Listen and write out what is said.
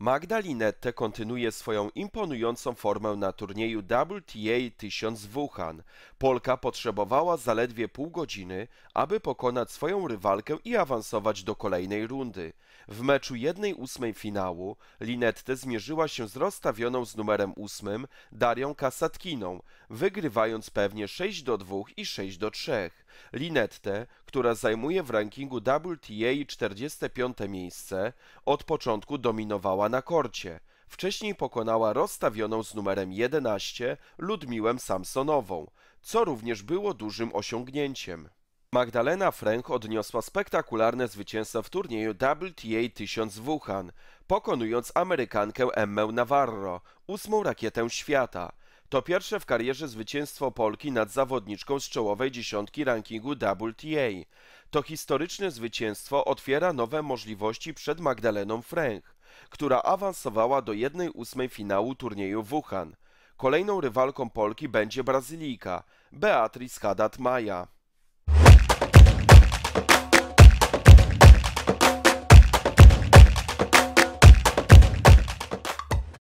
Magdalinette kontynuuje swoją imponującą formę na turnieju WTA 1000 z Wuhan. Polka potrzebowała zaledwie pół godziny, aby pokonać swoją rywalkę i awansować do kolejnej rundy. W meczu 1-8 finału Linette zmierzyła się z rozstawioną z numerem 8 Darią Kasatkiną, wygrywając pewnie 6-2 i 6-3. Linette, która zajmuje w rankingu WTA 45 miejsce, od początku dominowała na korcie. Wcześniej pokonała rozstawioną z numerem 11 Ludmiłę Samsonową, co również było dużym osiągnięciem. Magdalena Fręch odniosła spektakularne zwycięstwo w turnieju WTA 1000 Wuhan, pokonując Amerykankę Emmę Navarro, ósmą rakietę świata – to pierwsze w karierze zwycięstwo Polki nad zawodniczką z czołowej dziesiątki rankingu WTA. To historyczne zwycięstwo otwiera nowe możliwości przed Magdaleną Fręch, która awansowała do 1-8 finału turnieju Wuhan. Kolejną rywalką Polki będzie Brazylijka, Beatriz Haddad-Maja.